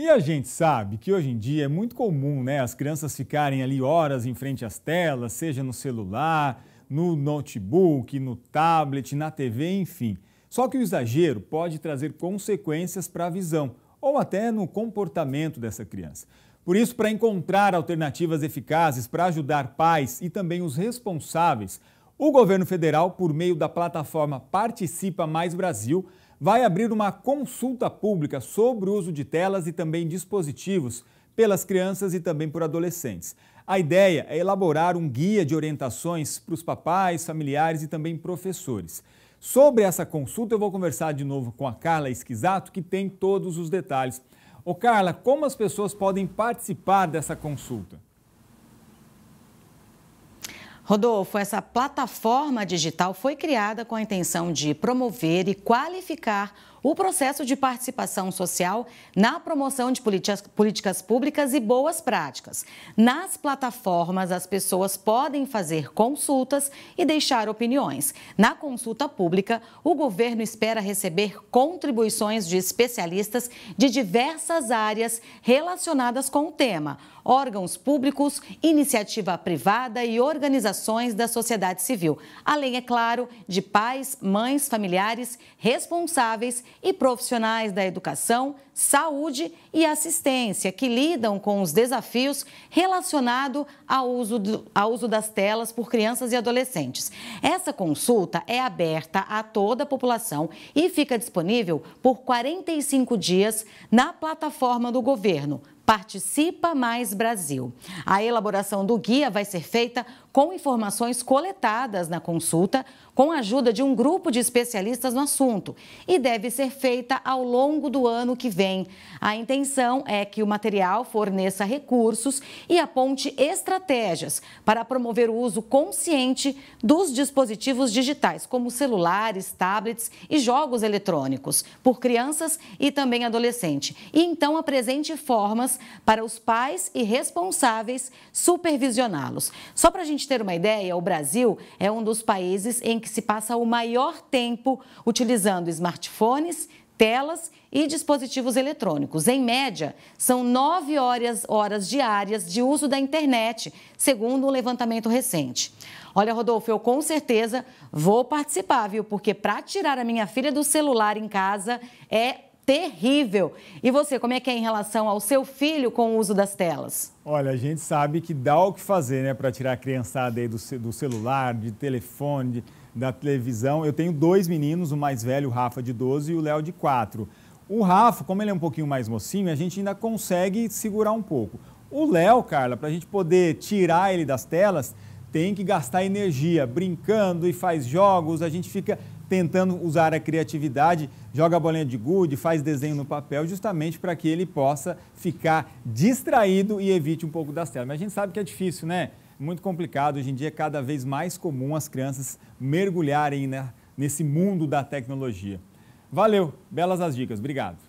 E a gente sabe que hoje em dia é muito comum né, as crianças ficarem ali horas em frente às telas, seja no celular, no notebook, no tablet, na TV, enfim. Só que o exagero pode trazer consequências para a visão ou até no comportamento dessa criança. Por isso, para encontrar alternativas eficazes para ajudar pais e também os responsáveis, o governo federal, por meio da plataforma Participa Mais Brasil, vai abrir uma consulta pública sobre o uso de telas e também dispositivos pelas crianças e também por adolescentes. A ideia é elaborar um guia de orientações para os papais, familiares e também professores. Sobre essa consulta, eu vou conversar de novo com a Carla Esquisato, que tem todos os detalhes. Ô Carla, como as pessoas podem participar dessa consulta? Rodolfo, essa plataforma digital foi criada com a intenção de promover e qualificar o processo de participação social na promoção de políticas públicas e boas práticas. Nas plataformas, as pessoas podem fazer consultas e deixar opiniões. Na consulta pública, o governo espera receber contribuições de especialistas de diversas áreas relacionadas com o tema, órgãos públicos, iniciativa privada e organizações da sociedade civil. Além, é claro, de pais, mães, familiares, responsáveis e profissionais da educação, saúde e assistência que lidam com os desafios relacionados ao uso, ao uso das telas por crianças e adolescentes. Essa consulta é aberta a toda a população e fica disponível por 45 dias na plataforma do governo Participa Mais Brasil. A elaboração do guia vai ser feita com informações coletadas na consulta, com a ajuda de um grupo de especialistas no assunto e deve ser feita ao longo do ano que vem. A intenção é que o material forneça recursos e aponte estratégias para promover o uso consciente dos dispositivos digitais, como celulares, tablets e jogos eletrônicos, por crianças e também adolescentes. E então apresente formas para os pais e responsáveis supervisioná-los. Só para a gente ter uma ideia, o Brasil é um dos países em que se passa o maior tempo utilizando smartphones, telas e dispositivos eletrônicos. Em média, são nove horas, horas diárias de uso da internet, segundo um levantamento recente. Olha, Rodolfo, eu com certeza vou participar, viu? Porque para tirar a minha filha do celular em casa é terrível. E você, como é que é em relação ao seu filho com o uso das telas? Olha, a gente sabe que dá o que fazer, né, para tirar a criançada aí do, do celular, de telefone, de, da televisão. Eu tenho dois meninos, o mais velho, o Rafa, de 12, e o Léo, de 4. O Rafa, como ele é um pouquinho mais mocinho, a gente ainda consegue segurar um pouco. O Léo, Carla, para a gente poder tirar ele das telas, tem que gastar energia brincando e faz jogos, a gente fica tentando usar a criatividade, joga a bolinha de gude, faz desenho no papel, justamente para que ele possa ficar distraído e evite um pouco das telas. Mas a gente sabe que é difícil, né? Muito complicado. Hoje em dia é cada vez mais comum as crianças mergulharem né, nesse mundo da tecnologia. Valeu, belas as dicas, obrigado.